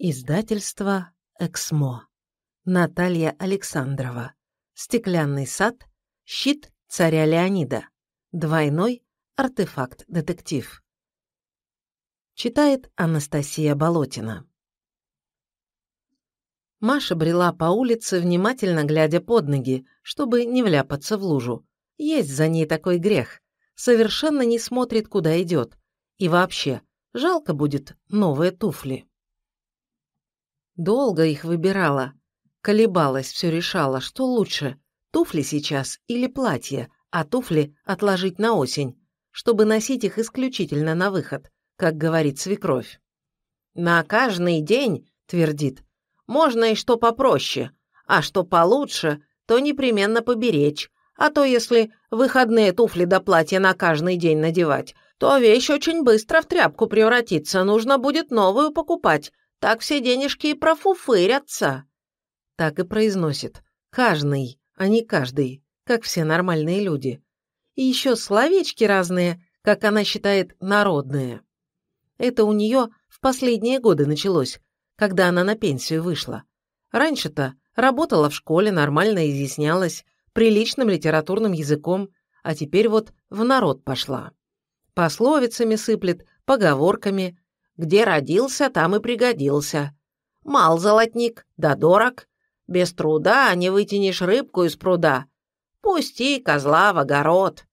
Издательство «Эксмо». Наталья Александрова. «Стеклянный сад. Щит царя Леонида. Двойной артефакт-детектив». Читает Анастасия Болотина. Маша брела по улице, внимательно глядя под ноги, чтобы не вляпаться в лужу. Есть за ней такой грех. Совершенно не смотрит, куда идет. И вообще, жалко будет новые туфли. Долго их выбирала. Колебалась, все решала, что лучше, туфли сейчас или платье, а туфли отложить на осень, чтобы носить их исключительно на выход, как говорит свекровь. «На каждый день», — твердит, — «можно и что попроще, а что получше, то непременно поберечь, а то если выходные туфли до платья на каждый день надевать, то вещь очень быстро в тряпку превратится, нужно будет новую покупать, так все денежки и профуфырятся. Так и произносит. Каждый, а не каждый, как все нормальные люди. И еще словечки разные, как она считает, народные. Это у нее в последние годы началось, когда она на пенсию вышла. Раньше-то работала в школе, нормально изъяснялась, приличным литературным языком, а теперь вот в народ пошла. Пословицами сыплет, поговорками, где родился, там и пригодился. Мал золотник, да дорог. Без труда не вытянешь рыбку из пруда. Пусти козла в огород.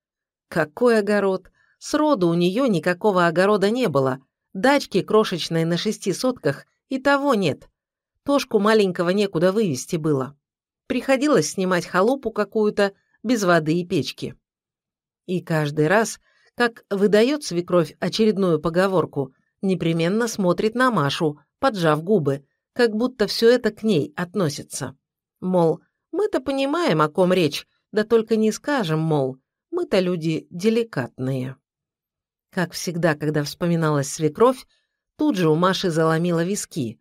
Какой огород? Сроду у нее никакого огорода не было. Дачки крошечной на шести сотках и того нет. Тошку маленького некуда вывести было. Приходилось снимать халупу какую-то без воды и печки. И каждый раз, как выдает свекровь очередную поговорку – непременно смотрит на Машу, поджав губы, как будто все это к ней относится. Мол, мы-то понимаем, о ком речь, да только не скажем, мол, мы-то люди деликатные. Как всегда, когда вспоминалась свекровь, тут же у Маши заломила виски.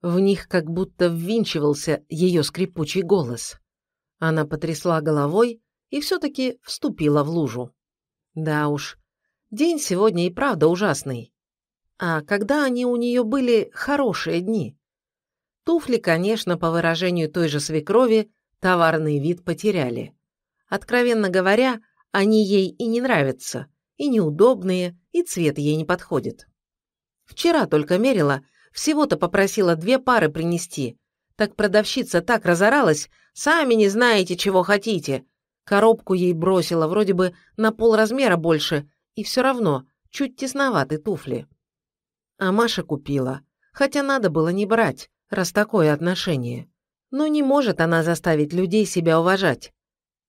В них как будто ввинчивался ее скрипучий голос. Она потрясла головой и все-таки вступила в лужу. Да уж, день сегодня и правда ужасный а когда они у нее были хорошие дни. Туфли, конечно, по выражению той же свекрови, товарный вид потеряли. Откровенно говоря, они ей и не нравятся, и неудобные, и цвет ей не подходит. Вчера только мерила, всего-то попросила две пары принести. Так продавщица так разоралась, сами не знаете, чего хотите. Коробку ей бросила, вроде бы на полразмера больше, и все равно чуть тесноваты туфли. А Маша купила, хотя надо было не брать, раз такое отношение. Но не может она заставить людей себя уважать.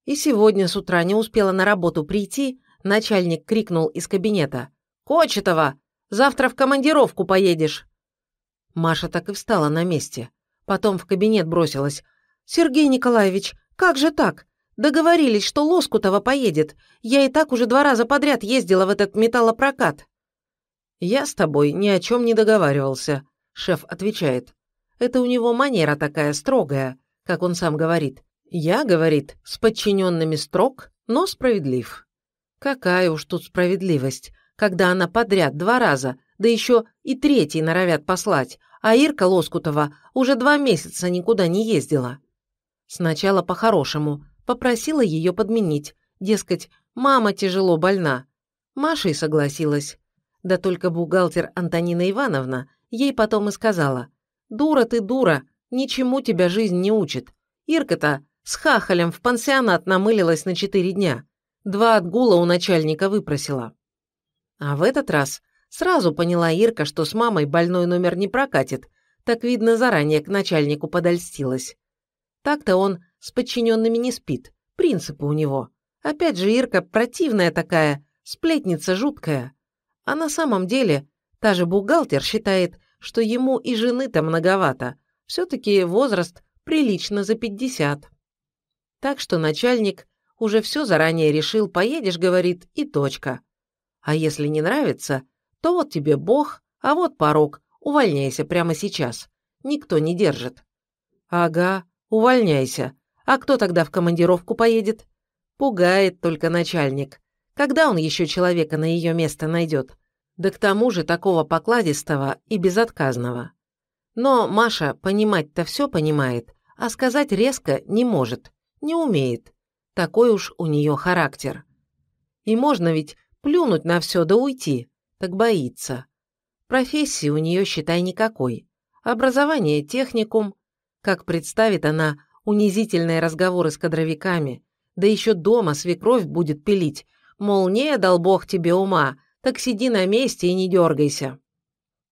И сегодня с утра не успела на работу прийти, начальник крикнул из кабинета. «Кочетова! Завтра в командировку поедешь!» Маша так и встала на месте. Потом в кабинет бросилась. «Сергей Николаевич, как же так? Договорились, что Лоскутова поедет. Я и так уже два раза подряд ездила в этот металлопрокат». «Я с тобой ни о чем не договаривался», – шеф отвечает. «Это у него манера такая строгая, как он сам говорит. Я, говорит, с подчиненными строг, но справедлив». Какая уж тут справедливость, когда она подряд два раза, да еще и третий норовят послать, а Ирка Лоскутова уже два месяца никуда не ездила. Сначала по-хорошему, попросила ее подменить, дескать, мама тяжело больна. Маша и согласилась. Да только бухгалтер Антонина Ивановна ей потом и сказала. «Дура ты, дура, ничему тебя жизнь не учит. Ирка-то с хахалем в пансионат намылилась на четыре дня. Два отгула у начальника выпросила». А в этот раз сразу поняла Ирка, что с мамой больной номер не прокатит, так, видно, заранее к начальнику подольстилась. Так-то он с подчиненными не спит, принципы у него. Опять же, Ирка противная такая, сплетница жуткая. А на самом деле, та же бухгалтер считает, что ему и жены-то многовато. Все-таки возраст прилично за 50. Так что начальник уже все заранее решил, поедешь, говорит, и точка. А если не нравится, то вот тебе бог, а вот порог, увольняйся прямо сейчас. Никто не держит. Ага, увольняйся. А кто тогда в командировку поедет? Пугает только начальник. Когда он еще человека на ее место найдет? Да к тому же такого покладистого и безотказного. Но Маша понимать-то все понимает, а сказать резко не может, не умеет. Такой уж у нее характер. И можно ведь плюнуть на все да уйти, так боится. Профессии у нее, считай, никакой. Образование – техникум. Как представит она унизительные разговоры с кадровиками, да еще дома свекровь будет пилить – Мол, не дал бог тебе ума, так сиди на месте и не дергайся.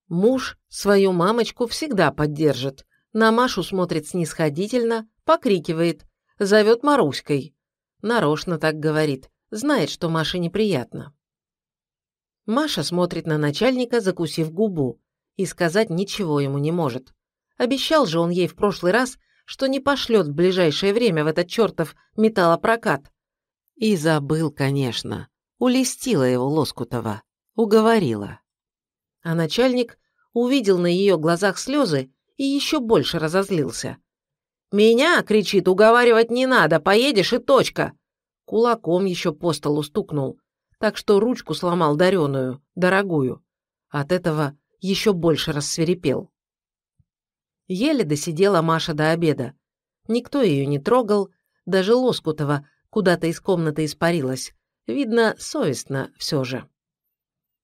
Муж свою мамочку всегда поддержит. На Машу смотрит снисходительно, покрикивает, зовет Маруськой. Нарочно так говорит, знает, что Маше неприятно. Маша смотрит на начальника, закусив губу, и сказать ничего ему не может. Обещал же он ей в прошлый раз, что не пошлет в ближайшее время в этот чертов металлопрокат. И забыл, конечно. Улестила его Лоскутова. Уговорила. А начальник увидел на ее глазах слезы и еще больше разозлился. «Меня, — кричит, — уговаривать не надо, поедешь и точка!» Кулаком еще по столу стукнул, так что ручку сломал дареную, дорогую. От этого еще больше рассверепел. Еле досидела Маша до обеда. Никто ее не трогал, даже Лоскутова куда-то из комнаты испарилась. Видно, совестно все же.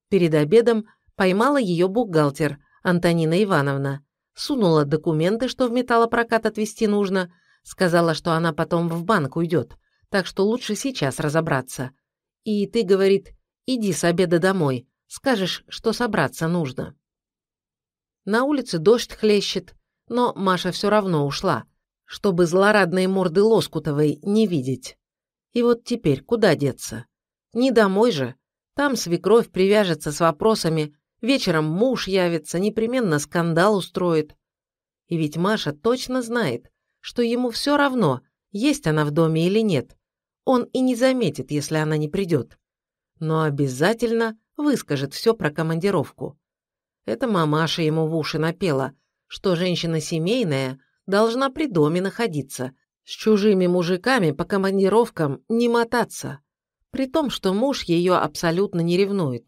Перед обедом поймала ее бухгалтер, Антонина Ивановна. Сунула документы, что в металлопрокат отвезти нужно. Сказала, что она потом в банк уйдет, так что лучше сейчас разобраться. И ты, говорит, иди с обеда домой, скажешь, что собраться нужно. На улице дождь хлещет, но Маша все равно ушла, чтобы злорадные морды Лоскутовой не видеть. И вот теперь куда деться? Не домой же. Там свекровь привяжется с вопросами, вечером муж явится, непременно скандал устроит. И ведь Маша точно знает, что ему все равно, есть она в доме или нет. Он и не заметит, если она не придет. Но обязательно выскажет все про командировку. Это мамаша ему в уши напела, что женщина семейная должна при доме находиться, с чужими мужиками по командировкам не мотаться. При том, что муж ее абсолютно не ревнует.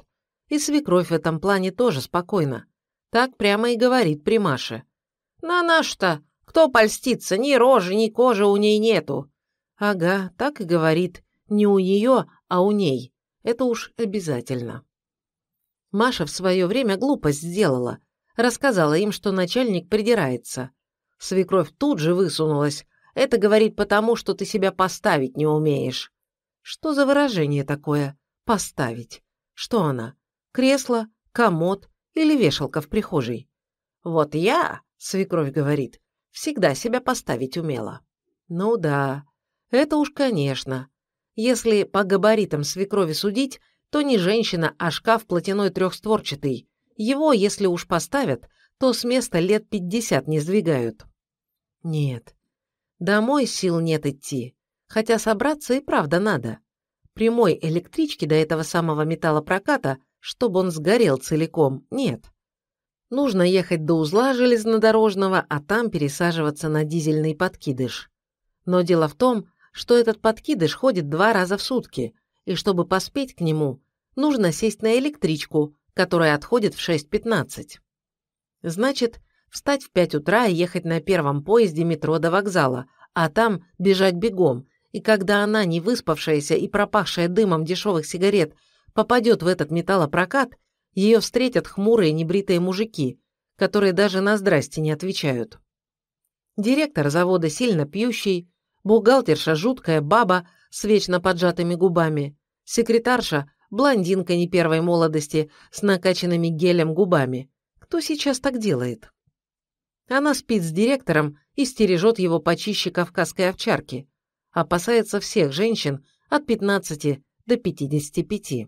И свекровь в этом плане тоже спокойна. Так прямо и говорит при Маше. «На наш-то! Кто польстится? Ни рожи, ни кожи у ней нету!» Ага, так и говорит. Не у нее, а у ней. Это уж обязательно. Маша в свое время глупость сделала. Рассказала им, что начальник придирается. Свекровь тут же высунулась, это говорит потому, что ты себя поставить не умеешь. Что за выражение такое «поставить»? Что она? Кресло, комод или вешалка в прихожей? Вот я, свекровь говорит, всегда себя поставить умела. Ну да, это уж конечно. Если по габаритам свекрови судить, то не женщина, а шкаф платяной трехстворчатый. Его, если уж поставят, то с места лет пятьдесят не сдвигают. Нет, Домой сил нет идти, хотя собраться и правда надо. Прямой электрички до этого самого металлопроката, чтобы он сгорел целиком, нет. Нужно ехать до узла железнодорожного, а там пересаживаться на дизельный подкидыш. Но дело в том, что этот подкидыш ходит два раза в сутки, и чтобы поспеть к нему, нужно сесть на электричку, которая отходит в 6.15. Значит, Встать в 5 утра и ехать на первом поезде метро до вокзала, а там бежать бегом. И когда она, не выспавшаяся и пропахшая дымом дешевых сигарет, попадет в этот металлопрокат, ее встретят хмурые небритые мужики, которые даже на здрасте не отвечают. Директор завода сильно пьющий, бухгалтерша жуткая баба с вечно поджатыми губами, секретарша блондинка не первой молодости с накачанными гелем губами. Кто сейчас так делает? Она спит с директором и стережет его почище кавказской овчарки, опасается всех женщин от 15 до 55.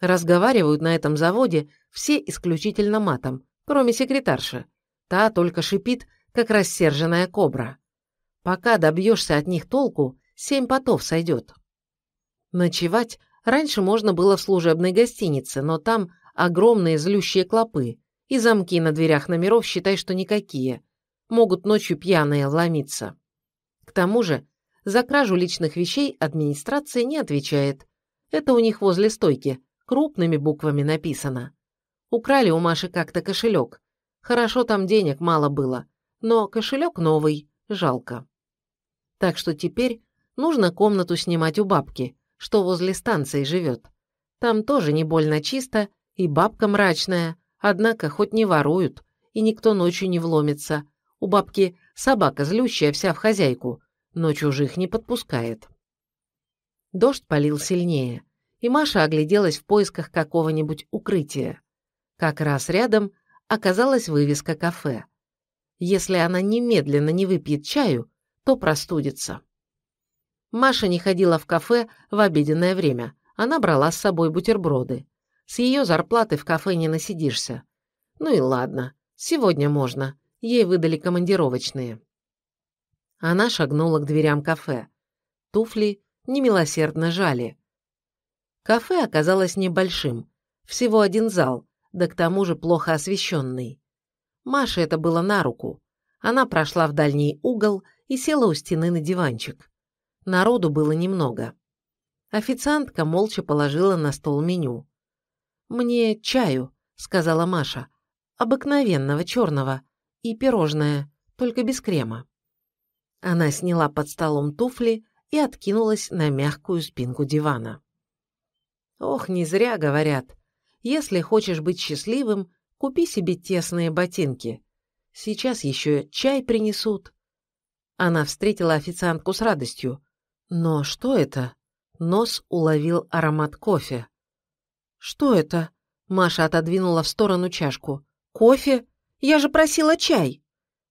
Разговаривают на этом заводе все исключительно матом, кроме секретарши. Та только шипит, как рассерженная кобра. Пока добьешься от них толку, семь потов сойдет. Ночевать раньше можно было в служебной гостинице, но там огромные злющие клопы, и замки на дверях номеров считай, что никакие. Могут ночью пьяные ломиться. К тому же, за кражу личных вещей администрация не отвечает. Это у них возле стойки, крупными буквами написано. Украли у Маши как-то кошелек. Хорошо, там денег мало было, но кошелек новый, жалко. Так что теперь нужно комнату снимать у бабки, что возле станции живет. Там тоже не больно чисто, и бабка мрачная, Однако хоть не воруют, и никто ночью не вломится. У бабки собака злющая вся в хозяйку, но чужих не подпускает. Дождь полил сильнее, и Маша огляделась в поисках какого-нибудь укрытия. Как раз рядом оказалась вывеска кафе. Если она немедленно не выпьет чаю, то простудится. Маша не ходила в кафе в обеденное время, она брала с собой бутерброды. С ее зарплаты в кафе не насидишься. Ну и ладно, сегодня можно. Ей выдали командировочные. Она шагнула к дверям кафе. Туфли немилосердно жали. Кафе оказалось небольшим. Всего один зал, да к тому же плохо освещенный. Маше это было на руку. Она прошла в дальний угол и села у стены на диванчик. Народу было немного. Официантка молча положила на стол меню. «Мне чаю», — сказала Маша. «Обыкновенного черного. И пирожное, только без крема». Она сняла под столом туфли и откинулась на мягкую спинку дивана. «Ох, не зря говорят. Если хочешь быть счастливым, купи себе тесные ботинки. Сейчас еще чай принесут». Она встретила официантку с радостью. «Но что это?» Нос уловил аромат кофе. «Что это?» Маша отодвинула в сторону чашку. «Кофе? Я же просила чай!»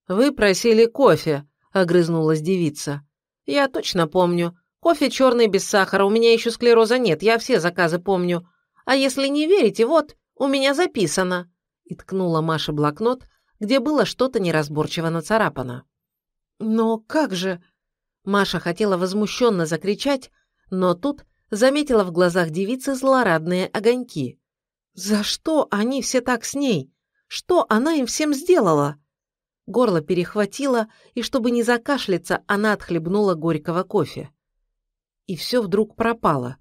«Вы просили кофе», — огрызнулась девица. «Я точно помню. Кофе черный без сахара, у меня еще склероза нет, я все заказы помню. А если не верите, вот, у меня записано». И ткнула Маша блокнот, где было что-то неразборчиво нацарапано. «Но как же...» Маша хотела возмущенно закричать, но тут заметила в глазах девицы злорадные огоньки. «За что они все так с ней? Что она им всем сделала?» Горло перехватило, и чтобы не закашляться, она отхлебнула горького кофе. И все вдруг пропало.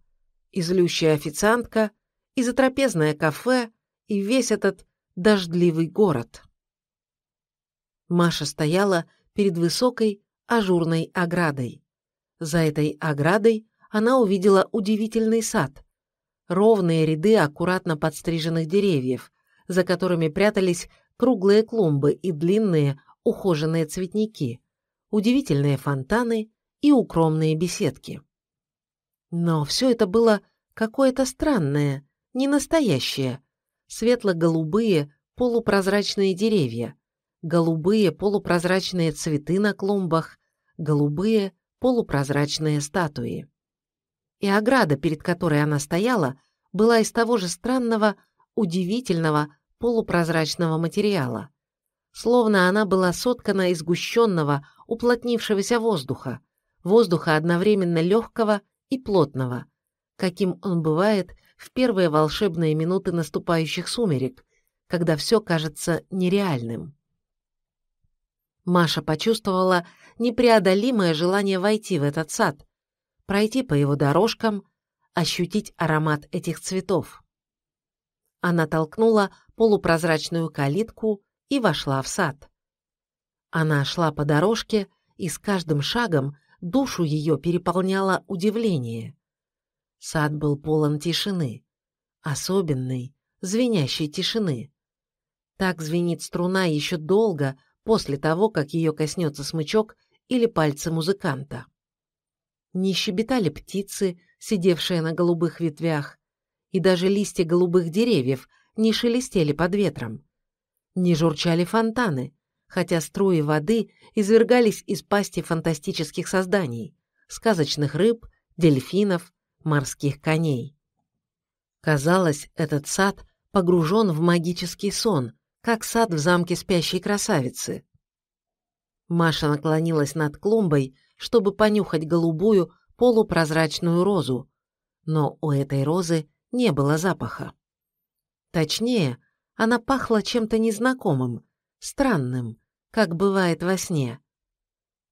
излющая официантка, и затрапезное кафе, и весь этот дождливый город. Маша стояла перед высокой ажурной оградой. За этой оградой она увидела удивительный сад. Ровные ряды аккуратно подстриженных деревьев, за которыми прятались круглые клумбы и длинные ухоженные цветники, удивительные фонтаны и укромные беседки. Но все это было какое-то странное, ненастоящее. Светло-голубые полупрозрачные деревья, голубые полупрозрачные цветы на клумбах, голубые полупрозрачные статуи и ограда, перед которой она стояла, была из того же странного, удивительного, полупрозрачного материала. Словно она была соткана из гущенного уплотнившегося воздуха, воздуха одновременно легкого и плотного, каким он бывает в первые волшебные минуты наступающих сумерек, когда все кажется нереальным. Маша почувствовала непреодолимое желание войти в этот сад, пройти по его дорожкам, ощутить аромат этих цветов. Она толкнула полупрозрачную калитку и вошла в сад. Она шла по дорожке, и с каждым шагом душу ее переполняло удивление. Сад был полон тишины, особенной, звенящей тишины. Так звенит струна еще долго после того, как ее коснется смычок или пальцы музыканта. Не щебетали птицы, сидевшие на голубых ветвях, и даже листья голубых деревьев не шелестели под ветром. Не журчали фонтаны, хотя струи воды извергались из пасти фантастических созданий, сказочных рыб, дельфинов, морских коней. Казалось, этот сад погружен в магический сон, как сад в замке спящей красавицы. Маша наклонилась над клумбой, чтобы понюхать голубую полупрозрачную розу, но у этой розы не было запаха. Точнее, она пахла чем-то незнакомым, странным, как бывает во сне.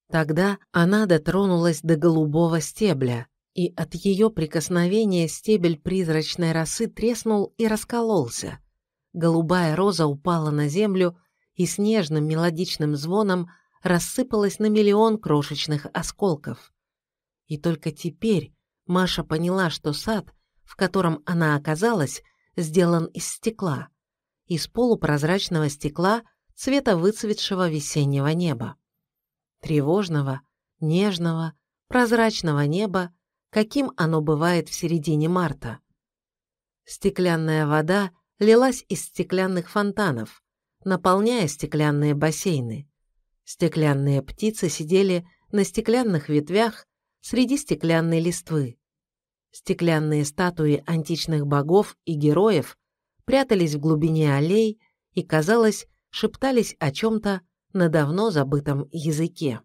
Тогда она дотронулась до голубого стебля, и от ее прикосновения стебель призрачной росы треснул и раскололся. Голубая роза упала на землю и с нежным мелодичным звоном рассыпалась на миллион крошечных осколков. И только теперь Маша поняла, что сад, в котором она оказалась, сделан из стекла, из полупрозрачного стекла цвета выцветшего весеннего неба. Тревожного, нежного, прозрачного неба, каким оно бывает в середине марта. Стеклянная вода лилась из стеклянных фонтанов, наполняя стеклянные бассейны. Стеклянные птицы сидели на стеклянных ветвях среди стеклянной листвы. Стеклянные статуи античных богов и героев прятались в глубине аллей и, казалось, шептались о чем-то на давно забытом языке.